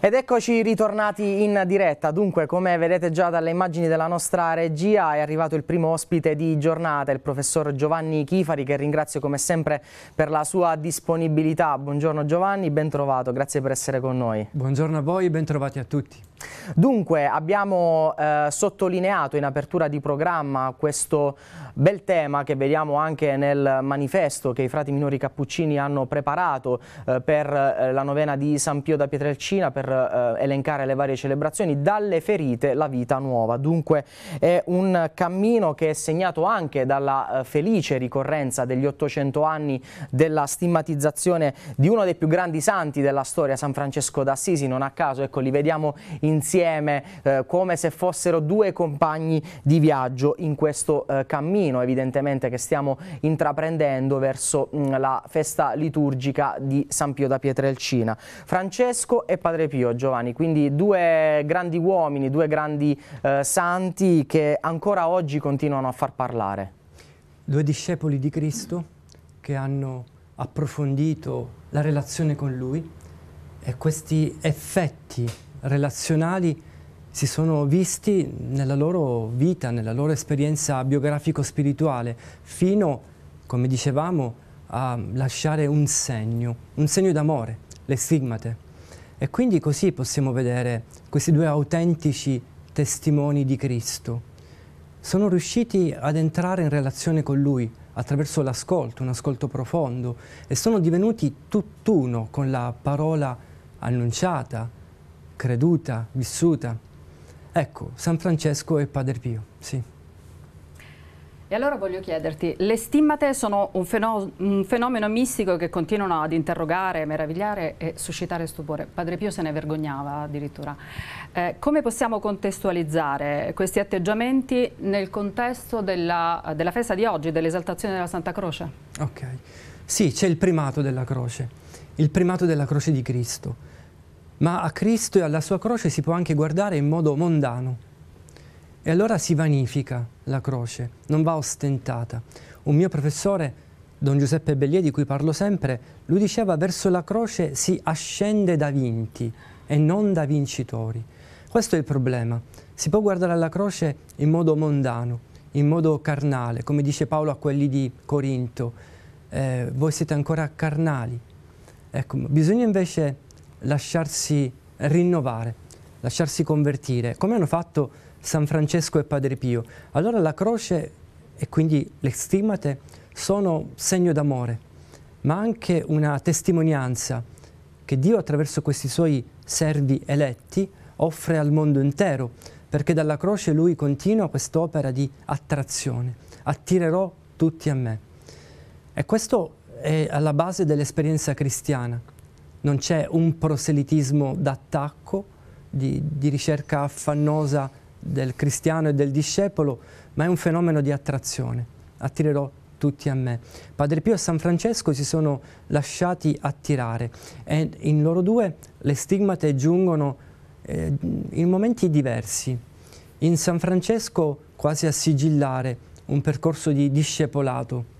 Ed eccoci ritornati in diretta, dunque come vedete già dalle immagini della nostra regia è arrivato il primo ospite di giornata, il professor Giovanni Chifari che ringrazio come sempre per la sua disponibilità. Buongiorno Giovanni, ben trovato, grazie per essere con noi. Buongiorno a voi, ben trovati a tutti. Dunque abbiamo eh, sottolineato in apertura di programma questo bel tema che vediamo anche nel manifesto che i frati minori cappuccini hanno preparato eh, per eh, la novena di San Pio da Pietrello Cina per eh, elencare le varie celebrazioni, dalle ferite la vita nuova. Dunque è un cammino che è segnato anche dalla eh, felice ricorrenza degli 800 anni della stigmatizzazione di uno dei più grandi santi della storia, San Francesco d'Assisi, non a caso, ecco, li vediamo insieme eh, come se fossero due compagni di viaggio in questo eh, cammino evidentemente che stiamo intraprendendo verso mh, mm, la festa liturgica di San Pio da Pietrelcina. Francesco e Padre Pio Giovanni, quindi due grandi uomini, due grandi eh, santi che ancora oggi continuano a far parlare. Due discepoli di Cristo che hanno approfondito la relazione con Lui e questi effetti relazionali si sono visti nella loro vita, nella loro esperienza biografico-spirituale, fino, come dicevamo, a lasciare un segno, un segno d'amore, le stigmate. E quindi così possiamo vedere questi due autentici testimoni di Cristo. Sono riusciti ad entrare in relazione con Lui attraverso l'ascolto, un ascolto profondo, e sono divenuti tutt'uno con la parola annunciata, creduta, vissuta. Ecco, San Francesco e Padre Pio, sì. E allora voglio chiederti, le stimmate sono un, fenomeno, un fenomeno mistico che continuano ad interrogare, meravigliare e suscitare stupore. Padre Pio se ne vergognava addirittura. Eh, come possiamo contestualizzare questi atteggiamenti nel contesto della, della festa di oggi, dell'esaltazione della Santa Croce? Ok, sì, c'è il primato della croce, il primato della croce di Cristo. Ma a Cristo e alla sua croce si può anche guardare in modo mondano e allora si vanifica la croce, non va ostentata. Un mio professore, Don Giuseppe Bellier, di cui parlo sempre, lui diceva verso la croce si ascende da vinti e non da vincitori. Questo è il problema. Si può guardare alla croce in modo mondano, in modo carnale, come dice Paolo a quelli di Corinto, eh, voi siete ancora carnali. Ecco, bisogna invece lasciarsi rinnovare, lasciarsi convertire, come hanno fatto San Francesco e Padre Pio. Allora la croce e quindi le stimmate sono segno d'amore, ma anche una testimonianza che Dio attraverso questi suoi servi eletti offre al mondo intero, perché dalla croce lui continua quest'opera di attrazione, attirerò tutti a me. E questo è alla base dell'esperienza cristiana. Non c'è un proselitismo d'attacco, di, di, ricerca affannosa del cristiano e del discepolo, ma è un fenomeno di attrazione. Attirerò tutti a me. Padre Pio e San Francesco si sono lasciati attirare e in loro due le stigmate giungono eh, in momenti diversi. In San Francesco quasi a sigillare un percorso di discepolato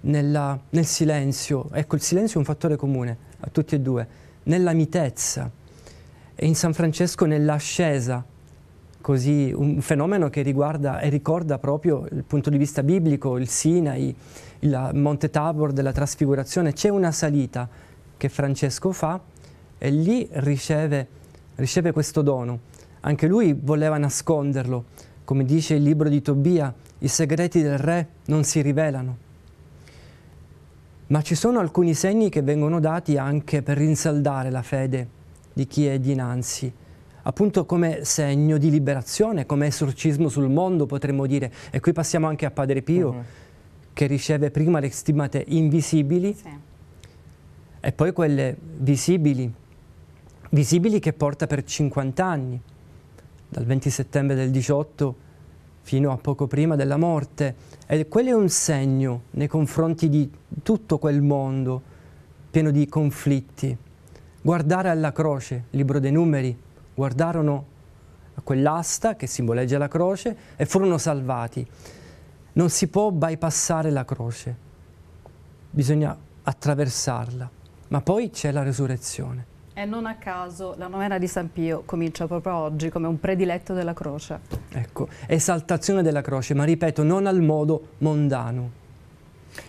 nella, nel silenzio. Ecco, il silenzio è un fattore comune a tutti e due, nella mitezza e in San Francesco nell'ascesa così, un fenomeno che riguarda e ricorda proprio il punto di vista biblico, il Sinai, il Monte Tabor della trasfigurazione. C'è una salita che Francesco fa e lì riceve, riceve questo dono. Anche lui voleva nasconderlo, come dice il libro di Tobia, i segreti del re non si rivelano. Ma ci sono alcuni segni che vengono dati anche per rinsaldare la fede di chi è dinanzi appunto come segno di liberazione, come esorcismo sul mondo potremmo dire. E qui passiamo anche a Padre Pio, uh-huh. che riceve prima le stigmate invisibili sì. e poi quelle visibili, visibili che porta per 50 anni, dal 20 settembre del 18 fino a poco prima della morte. E quello è un segno nei confronti di tutto quel mondo pieno di conflitti. Guardare alla croce, libro dei numeri, guardarono a quell'asta che simboleggia la croce e furono salvati. Non si può bypassare la croce, bisogna attraversarla, ma poi c'è la resurrezione. E non a caso la novena di San Pio comincia proprio oggi come un prediletto della croce. Ecco, esaltazione della croce, ma ripeto, non al modo mondano.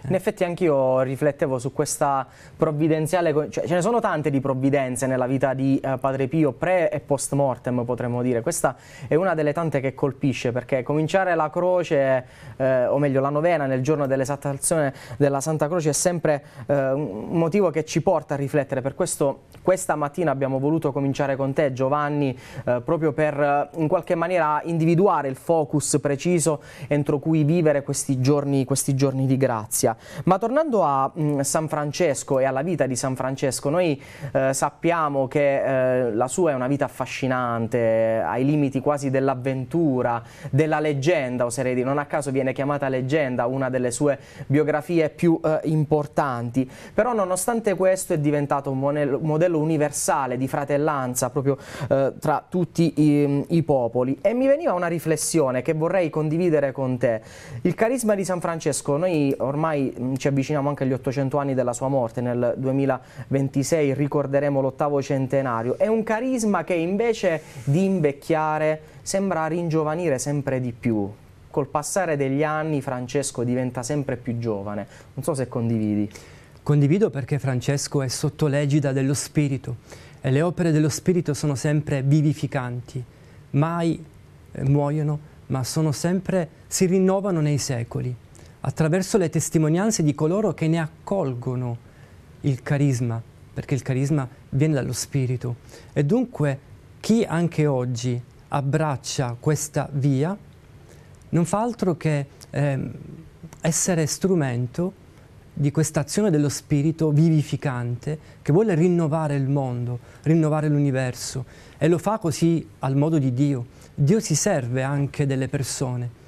In effetti anch'io riflettevo su questa provvidenziale, cioè ce ne sono tante di provvidenze nella vita di eh, Padre Pio, pre e post mortem potremmo dire, questa è una delle tante che colpisce perché cominciare la croce, eh, o meglio la novena nel giorno dell'esaltazione della Santa Croce è sempre eh, un motivo che ci porta a riflettere, per questo questa mattina abbiamo voluto cominciare con te Giovanni eh, proprio per eh, in qualche maniera individuare il focus preciso entro cui vivere questi giorni, questi giorni di grazia giustizia. Ma tornando a mh, mm, San Francesco e alla vita di San Francesco, noi eh, sappiamo che eh, la sua è una vita affascinante, ai limiti quasi dell'avventura, della leggenda, oserei dire, non a caso viene chiamata leggenda una delle sue biografie più eh, importanti, però nonostante questo è diventato un modello, universale di fratellanza proprio eh, tra tutti i, mm, i popoli e mi veniva una riflessione che vorrei condividere con te. Il carisma di San Francesco noi ormai ormai mm, ci avviciniamo anche agli 800 anni della sua morte, nel 2026 ricorderemo l'ottavo centenario, è un carisma che invece di invecchiare sembra ringiovanire sempre di più. Col passare degli anni Francesco diventa sempre più giovane, non so se condividi. Condivido perché Francesco è sotto l'egida dello spirito e le opere dello spirito sono sempre vivificanti, mai eh, muoiono, ma sempre, si rinnovano nei secoli attraverso le testimonianze di coloro che ne accolgono il carisma, perché il carisma viene dallo Spirito. E dunque chi anche oggi abbraccia questa via non fa altro che eh, essere strumento di questa azione dello Spirito vivificante che vuole rinnovare il mondo, rinnovare l'universo e lo fa così al modo di Dio. Dio si serve anche delle persone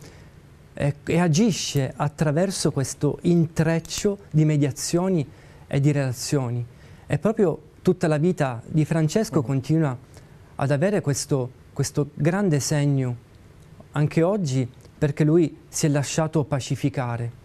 eh, e agisce attraverso questo intreccio di mediazioni e di relazioni. E proprio tutta la vita di Francesco continua ad avere questo, questo grande segno anche oggi perché lui si è lasciato pacificare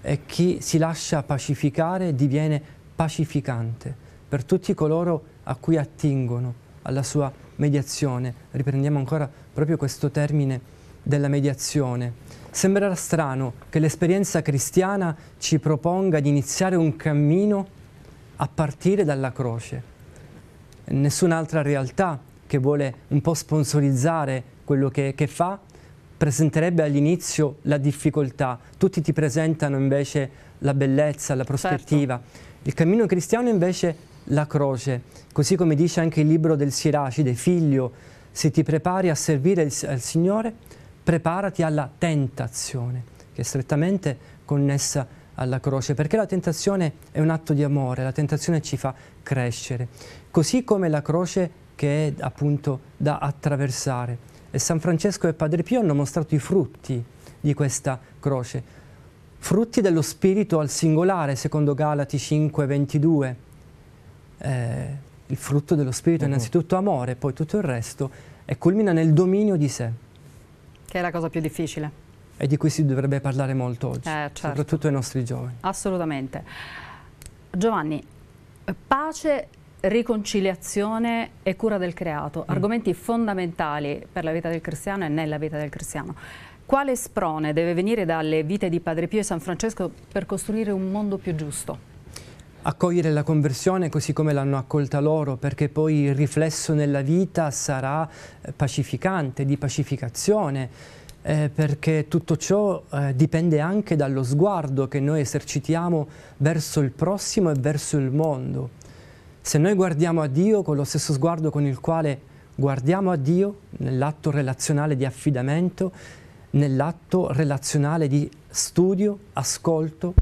e chi si lascia pacificare diviene pacificante per tutti coloro a cui attingono alla sua mediazione. Riprendiamo ancora proprio questo termine della mediazione. Sembrerà strano che l'esperienza cristiana ci proponga di iniziare un cammino a partire dalla croce. Nessun'altra realtà che vuole un po' sponsorizzare quello che, che fa presenterebbe all'inizio la difficoltà, tutti ti presentano invece la bellezza, la prospettiva. Certo. Il cammino cristiano invece la croce, così come dice anche il libro del Siracide, figlio, se ti prepari a servire il, al Signore, preparati alla tentazione, che è strettamente connessa alla croce, perché la tentazione è un atto di amore, la tentazione ci fa crescere, così come la croce che è appunto da attraversare. E San Francesco e Padre Pio hanno mostrato i frutti di questa croce, frutti dello spirito al singolare, secondo Galati 5, 22. Eh, il frutto dello spirito è mhm. innanzitutto amore, poi tutto il resto, e culmina nel dominio di sé. Che è la cosa più difficile. E di cui si dovrebbe parlare molto oggi, eh, certo. soprattutto ai nostri giovani. Assolutamente. Giovanni, pace riconciliazione e cura del creato, mm. argomenti fondamentali per la vita del cristiano e nella vita del cristiano. Quale sprone deve venire dalle vite di Padre Pio e San Francesco per costruire un mondo più giusto? accogliere la conversione così come l'hanno accolta loro, perché poi il riflesso nella vita sarà eh, pacificante, di pacificazione. Eh, perché tutto ciò eh, dipende anche dallo sguardo che noi esercitiamo verso il prossimo e verso il mondo. Se noi guardiamo a Dio con lo stesso sguardo con il quale guardiamo a Dio nell'atto relazionale di affidamento, nell'atto relazionale di studio, ascolto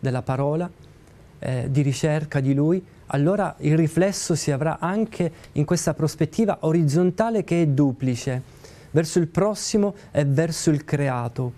della parola, eh, di ricerca di lui, allora il riflesso si avrà anche in questa prospettiva orizzontale che è duplice, verso il prossimo e verso il creato,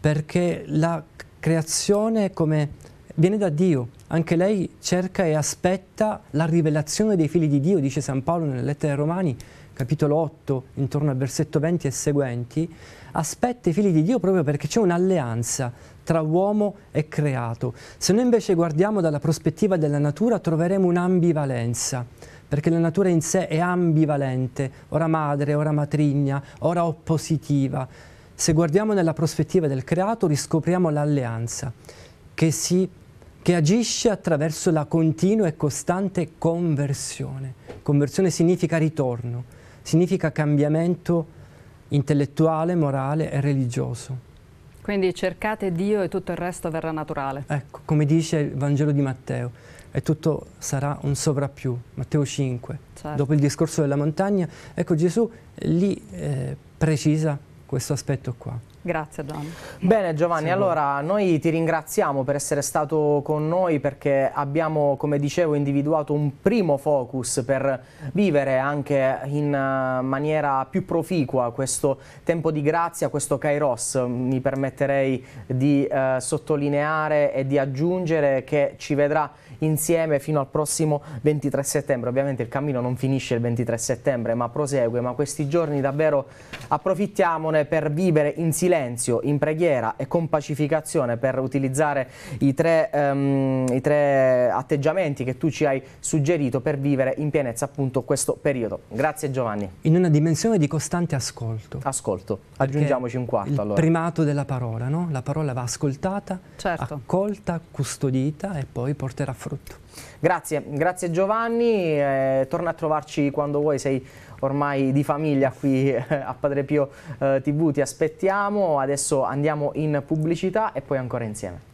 perché la creazione come viene da Dio, anche lei cerca e aspetta la rivelazione dei figli di Dio, dice San Paolo nelle lettere ai Romani, capitolo 8, intorno al versetto 20 e seguenti, aspetta i figli di Dio proprio perché c'è un'alleanza tra uomo e creato. Se noi invece guardiamo dalla prospettiva della natura troveremo un'ambivalenza, perché la natura in sé è ambivalente, ora madre, ora matrigna, ora oppositiva. Se guardiamo nella prospettiva del creato riscopriamo l'alleanza che, che agisce attraverso la continua e costante conversione. Conversione significa ritorno, significa cambiamento intellettuale, morale e religioso. Quindi cercate Dio e tutto il resto verrà naturale. Ecco, come dice il Vangelo di Matteo, e tutto sarà un sovrappiù, Matteo 5. Certo. Dopo il discorso della montagna, ecco Gesù lì eh, precisa questo aspetto qua. Grazie Giovanni. Bene Giovanni, sì, allora noi ti ringraziamo per essere stato con noi perché abbiamo, come dicevo, individuato un primo focus per vivere anche in eh, maniera più proficua questo tempo di grazia, questo Kairos. Mi permetterei di eh, sottolineare e di aggiungere che ci vedrà insieme fino al prossimo 23 settembre. Ovviamente il cammino non finisce il 23 settembre ma prosegue, ma questi giorni davvero approfittiamone per vivere in silenzio, in preghiera e con pacificazione per utilizzare i tre, um, i tre atteggiamenti che tu ci hai suggerito per vivere in pienezza appunto questo periodo. Grazie Giovanni. In una dimensione di costante ascolto. Ascolto, aggiungiamoci un quarto il allora. primato della parola, no? La parola va ascoltata, certo. accolta, custodita e poi porterà frutto frutto. Grazie, grazie Giovanni, eh, torna a trovarci quando vuoi, sei ormai di famiglia qui eh, a Padre Pio eh, TV, ti aspettiamo, adesso andiamo in pubblicità e poi ancora insieme.